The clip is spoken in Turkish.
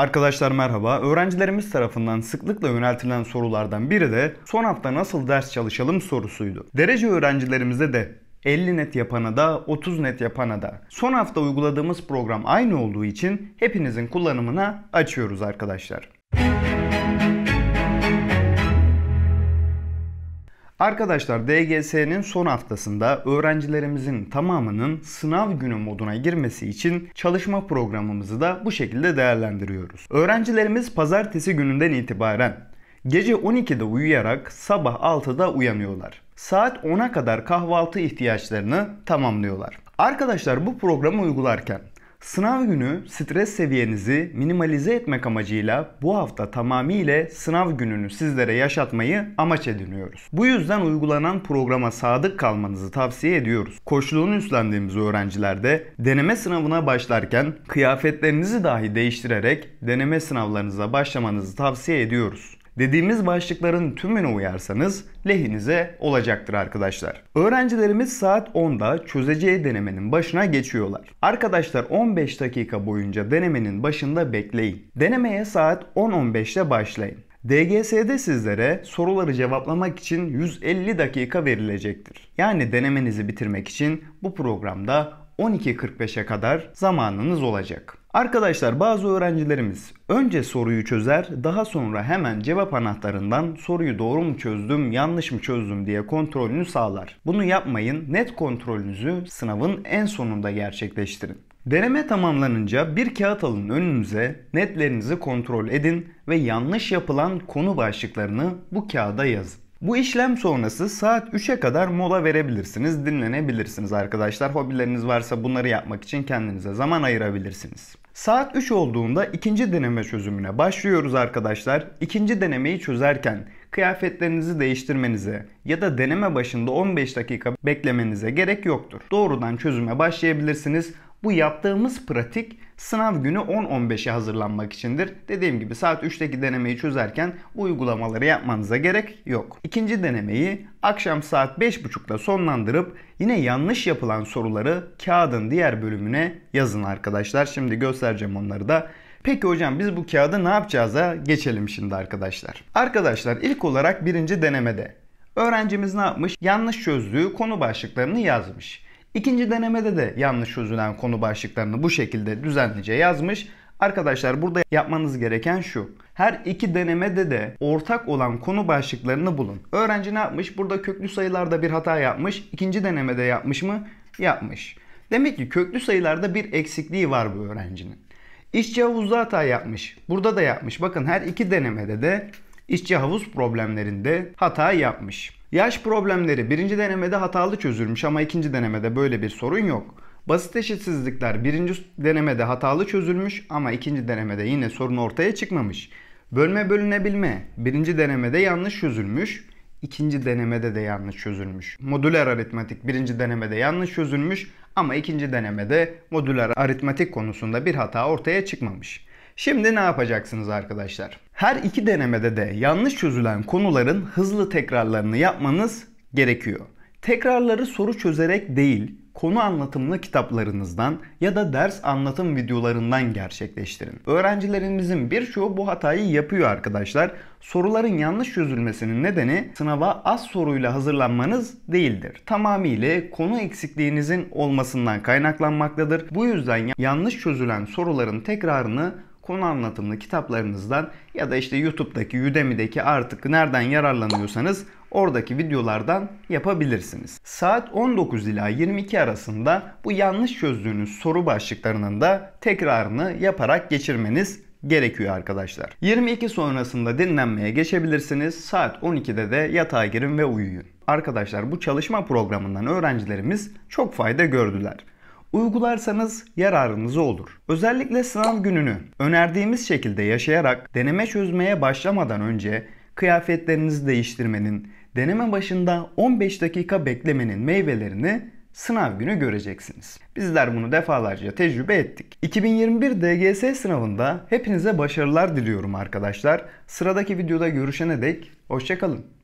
Arkadaşlar merhaba. Öğrencilerimiz tarafından sıklıkla yöneltilen sorulardan biri de son hafta nasıl ders çalışalım sorusuydu. Derece öğrencilerimize de 50 net yapana da 30 net yapana da. Son hafta uyguladığımız program aynı olduğu için hepinizin kullanımına açıyoruz arkadaşlar. Müzik Arkadaşlar DGS'nin son haftasında öğrencilerimizin tamamının sınav günü moduna girmesi için çalışma programımızı da bu şekilde değerlendiriyoruz. Öğrencilerimiz pazartesi gününden itibaren gece 12'de uyuyarak sabah 6'da uyanıyorlar. Saat 10'a kadar kahvaltı ihtiyaçlarını tamamlıyorlar. Arkadaşlar bu programı uygularken Sınav günü stres seviyenizi minimalize etmek amacıyla bu hafta tamamıyla sınav gününü sizlere yaşatmayı amaç ediniyoruz. Bu yüzden uygulanan programa sadık kalmanızı tavsiye ediyoruz. Koçluğunu üstlendiğimiz öğrencilerde deneme sınavına başlarken kıyafetlerinizi dahi değiştirerek deneme sınavlarınıza başlamanızı tavsiye ediyoruz dediğimiz başlıkların tümüne uyarsanız lehinize olacaktır arkadaşlar. Öğrencilerimiz saat 10'da çözeceği denemenin başına geçiyorlar. Arkadaşlar 15 dakika boyunca denemenin başında bekleyin. Denemeye saat 10.15'te başlayın. DGS'de sizlere soruları cevaplamak için 150 dakika verilecektir. Yani denemenizi bitirmek için bu programda 12.45'e kadar zamanınız olacak. Arkadaşlar bazı öğrencilerimiz önce soruyu çözer daha sonra hemen cevap anahtarından soruyu doğru mu çözdüm yanlış mı çözdüm diye kontrolünü sağlar. Bunu yapmayın net kontrolünüzü sınavın en sonunda gerçekleştirin. Deneme tamamlanınca bir kağıt alın önünüze, netlerinizi kontrol edin ve yanlış yapılan konu başlıklarını bu kağıda yazın. Bu işlem sonrası saat 3'e kadar mola verebilirsiniz, dinlenebilirsiniz arkadaşlar. Hobileriniz varsa bunları yapmak için kendinize zaman ayırabilirsiniz. Saat 3 olduğunda ikinci deneme çözümüne başlıyoruz arkadaşlar. İkinci denemeyi çözerken kıyafetlerinizi değiştirmenize ya da deneme başında 15 dakika beklemenize gerek yoktur. Doğrudan çözüme başlayabilirsiniz. Bu yaptığımız pratik sınav günü 10-15'e hazırlanmak içindir. Dediğim gibi saat 3'teki denemeyi çözerken bu uygulamaları yapmanıza gerek yok. İkinci denemeyi akşam saat 5.30'da sonlandırıp yine yanlış yapılan soruları kağıdın diğer bölümüne yazın arkadaşlar. Şimdi göstereceğim onları da. Peki hocam biz bu kağıdı ne yapacağız da geçelim şimdi arkadaşlar. Arkadaşlar ilk olarak birinci denemede öğrencimiz ne yapmış? Yanlış çözdüğü konu başlıklarını yazmış. İkinci denemede de yanlış çözülen konu başlıklarını bu şekilde düzenlice yazmış. Arkadaşlar burada yapmanız gereken şu. Her iki denemede de ortak olan konu başlıklarını bulun. Öğrenci ne yapmış? Burada köklü sayılarda bir hata yapmış. İkinci denemede yapmış mı? Yapmış. Demek ki köklü sayılarda bir eksikliği var bu öğrencinin. İşçi havuzda hata yapmış. Burada da yapmış. Bakın her iki denemede de işçi havuz problemlerinde hata yapmış. Yaş problemleri birinci denemede hatalı çözülmüş ama ikinci denemede böyle bir sorun yok. Basit eşitsizlikler birinci denemede hatalı çözülmüş ama ikinci denemede yine sorun ortaya çıkmamış. Bölme bölünebilme birinci denemede yanlış çözülmüş, ikinci denemede de yanlış çözülmüş. Modüler aritmetik birinci denemede yanlış çözülmüş ama ikinci denemede modüler aritmetik konusunda bir hata ortaya çıkmamış. Şimdi ne yapacaksınız arkadaşlar? Her iki denemede de yanlış çözülen konuların hızlı tekrarlarını yapmanız gerekiyor. Tekrarları soru çözerek değil, konu anlatımlı kitaplarınızdan ya da ders anlatım videolarından gerçekleştirin. Öğrencilerimizin birçoğu bu hatayı yapıyor arkadaşlar. Soruların yanlış çözülmesinin nedeni sınava az soruyla hazırlanmanız değildir. Tamamıyla konu eksikliğinizin olmasından kaynaklanmaktadır. Bu yüzden yanlış çözülen soruların tekrarını konu anlatımlı kitaplarınızdan ya da işte YouTube'daki, Udemy'deki artık nereden yararlanıyorsanız oradaki videolardan yapabilirsiniz. Saat 19 ila 22 arasında bu yanlış çözdüğünüz soru başlıklarının da tekrarını yaparak geçirmeniz gerekiyor arkadaşlar. 22 sonrasında dinlenmeye geçebilirsiniz. Saat 12'de de yatağa girin ve uyuyun. Arkadaşlar bu çalışma programından öğrencilerimiz çok fayda gördüler. Uygularsanız yararınız olur. Özellikle sınav gününü önerdiğimiz şekilde yaşayarak deneme çözmeye başlamadan önce kıyafetlerinizi değiştirmenin, deneme başında 15 dakika beklemenin meyvelerini sınav günü göreceksiniz. Bizler bunu defalarca tecrübe ettik. 2021 DGS sınavında hepinize başarılar diliyorum arkadaşlar. Sıradaki videoda görüşene dek hoşçakalın.